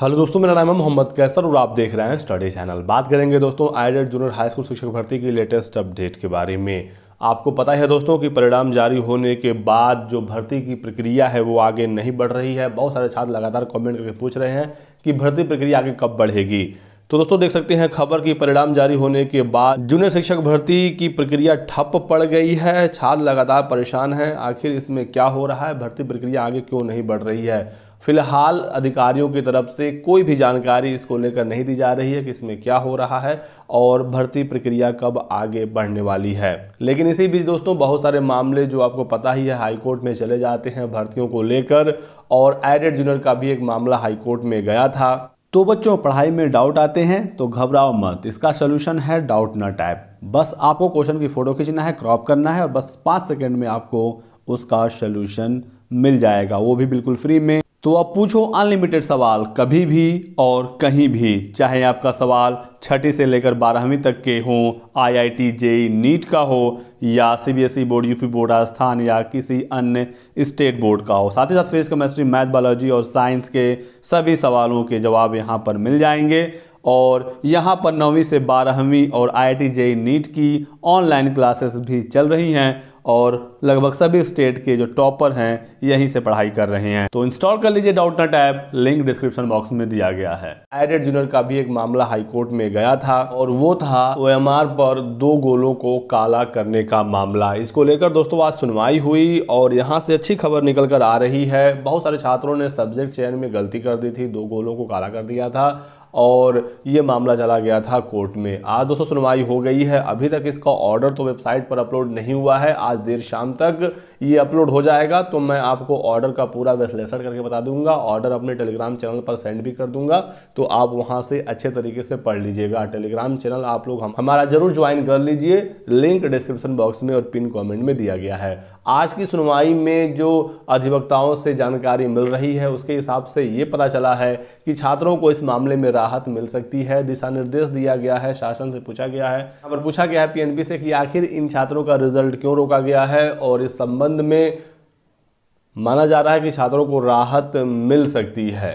hello दोस्तों मेरा नाम है मोहम्मद कैसर और आप देख रहे हैं स्टडी चैनल बात करेंगे दोस्तों आईडेड जूनियर हाई स्कूल शिक्षक भर्ती की लेटेस्ट अपडेट के बारे में आपको पता है दोस्तों कि परिणाम जारी होने के बाद जो भर्ती की प्रक्रिया है वो आगे नहीं बढ़ रही है बहुत सारे छात्र लगातार कमेंट करके पूछ रहे हैं कि भर्ती प्रक्रिया आगे कब बढ़ेगी तो दोस्तों देख सकते हैं खबर की परिणाम जारी होने के बाद जूनियर शिक्षक भर्ती की प्रक्रिया ठप पड़ गई है छात्र लगातार परेशान हैं आखिर इसमें क्या हो रहा है भर्ती प्रक्रिया आगे क्यों नहीं बढ़ रही है फिलहाल अधिकारियों की तरफ से कोई भी जानकारी इसको लेकर नहीं दी जा रही है कि इसमें क्या हो रहा है और भर्ती प्रक्रिया कब आगे बढ़ने वाली है लेकिन इसी बीच दोस्तों बहुत सारे मामले जो आपको पता ही है हाईकोर्ट में चले जाते हैं भर्तियों को लेकर और एडेड जूनियर का भी एक मामला हाईकोर्ट में गया था तो बच्चों पढ़ाई में डाउट आते हैं तो घबराओ मत इसका सोल्यूशन है डाउट न टाइप बस आपको क्वेश्चन की फ़ोटो खींचना है क्रॉप करना है और बस पाँच सेकेंड में आपको उसका सोल्यूशन मिल जाएगा वो भी बिल्कुल फ्री में तो आप पूछो अनलिमिटेड सवाल कभी भी और कहीं भी चाहे आपका सवाल छठी से लेकर बारहवीं तक के हों आईआईटी आई e, नीट का हो या CBSE e board UP board Rajasthan या किसी अन्य स्टेट बोर्ड का हो साथ ही साथ फिजिक्स केमिस्ट्री मैथ बायोलॉजी और साइंस के सभी सवालों के जवाब यहाँ पर मिल जाएंगे और यहाँ पर नौवीं से बारहवीं और आई आई टी नीट की ऑनलाइन क्लासेस भी चल रही हैं और लगभग सभी स्टेट के जो टॉपर हैं यहीं से पढ़ाई कर रहे हैं तो इंस्टॉल कर लीजिए Doubtnut app link description box में दिया गया है एडेड जूनियर का भी एक मामला हाईकोर्ट में गया था और वो था ओ पर दो गोलों को काला करने का मामला इसको लेकर दोस्तों आज सुनवाई हुई और यहाँ से अच्छी खबर निकल कर आ रही है बहुत सारे छात्रों ने सब्जेक्ट चयन में गलती कर दी थी दो गोलों को काला कर दिया था और ये मामला चला गया था कोर्ट में आज दोस्तों सुनवाई हो गई है अभी तक इसका ऑर्डर तो वेबसाइट पर अपलोड नहीं हुआ है आज आज देर शाम तक ये अपलोड हो जाएगा तो मैं आपको ऑर्डर का पूरा विश्लेषण करके बता दूंगा ऑर्डर अपने टेलीग्राम चैनल पर सेंड भी कर दूंगा तो आप वहां से अच्छे तरीके से पढ़ लीजिएगा टेलीग्राम चैनल आप लोग हम हमारा जरूर ज्वाइन कर लीजिए लिंक डिस्क्रिप्शन बॉक्स में और पिन कॉमेंट में दिया गया है आज की सुनवाई में जो अधिवक्ताओं से जानकारी मिल रही है उसके हिसाब से ये पता चला है कि छात्रों को इस मामले में राहत मिल सकती है दिशा निर्देश दिया गया है शासन से पूछा गया है पूछा गया है पीएनबी से कि आखिर इन छात्रों का रिजल्ट क्यों रोका गया है और इस संबंध संबंध में माना जा रहा है कि छात्रों को राहत मिल सकती है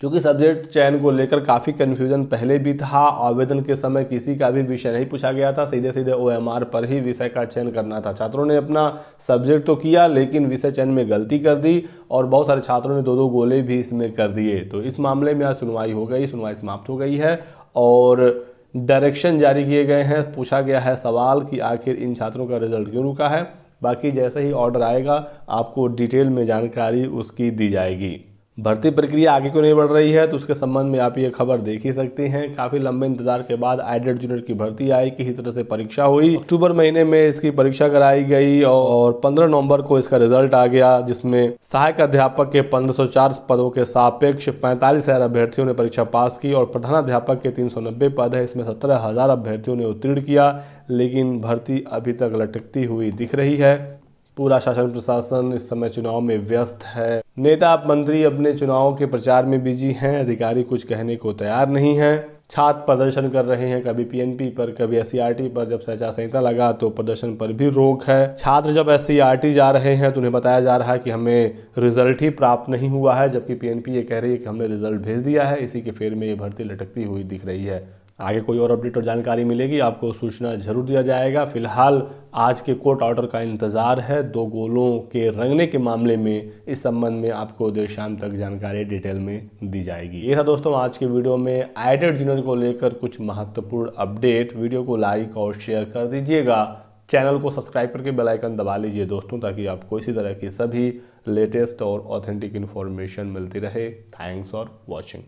क्योंकि सब्जेक्ट चयन को लेकर काफ़ी कन्फ्यूजन पहले भी था आवेदन के समय किसी का भी विषय नहीं पूछा गया था सीधे सीधे ओएमआर पर ही विषय का चयन करना था छात्रों ने अपना सब्जेक्ट तो किया लेकिन विषय चयन में गलती कर दी और बहुत सारे छात्रों ने दो दो गोले भी इसमें कर दिए तो इस मामले में आज सुनवाई हो गई सुनवाई समाप्त हो गई है और डायरेक्शन जारी किए गए हैं पूछा गया है सवाल कि आखिर इन छात्रों का रिजल्ट क्यों रुका है बाकी जैसे ही ऑर्डर आएगा आपको डिटेल में जानकारी उसकी दी जाएगी भर्ती प्रक्रिया आगे क्यों नहीं बढ़ रही है तो उसके संबंध में आप ये खबर देख ही सकते हैं काफ़ी लंबे इंतजार के बाद एडेड जूनियर e की भर्ती आई किसी तरह से परीक्षा हुई अक्टूबर महीने में इसकी परीक्षा कराई गई और 15 नवंबर को इसका रिजल्ट आ गया जिसमें सहायक अध्यापक के 1504 पदों के सापेक्ष पैंतालीस हजार अभ्यर्थियों ने परीक्षा पास की और प्रधानाध्यापक के तीन पद है इसमें सत्रह हजार अभ्यर्थियों ने उत्तीर्ण किया लेकिन भर्ती अभी तक लटकती हुई दिख रही है पूरा शासन प्रशासन इस समय चुनाव में व्यस्त है नेता मंत्री अपने चुनाव के प्रचार में बिजी हैं अधिकारी कुछ कहने को तैयार नहीं हैं छात्र प्रदर्शन कर रहे हैं कभी पीएनपी पर कभी एस e पर जब सचार संहिता लगा तो प्रदर्शन पर भी रोक है छात्र जब एस e जा रहे हैं तो उन्हें बताया जा रहा है कि हमें रिजल्ट ही प्राप्त नहीं हुआ है जबकि पीएनपी ये कह रही है कि हमने रिजल्ट भेज दिया है इसी के फेर में ये भर्ती लटकती हुई दिख रही है आगे कोई और अपडेट और जानकारी मिलेगी आपको सूचना जरूर दिया जाएगा फिलहाल आज के कोर्ट ऑर्डर का इंतज़ार है दो गोलों के रंगने के मामले में इस संबंध में आपको देर शाम तक जानकारी डिटेल में दी जाएगी ये था दोस्तों आज के वीडियो में आईडेड जूनियर को लेकर कुछ महत्वपूर्ण अपडेट वीडियो को लाइक और शेयर कर दीजिएगा चैनल को सब्सक्राइब करके बेल आइकन दबा लीजिए दोस्तों ताकि आपको इसी तरह की सभी लेटेस्ट और ऑथेंटिक इन्फॉर्मेशन मिलती रहे थैंक्स फॉर वॉचिंग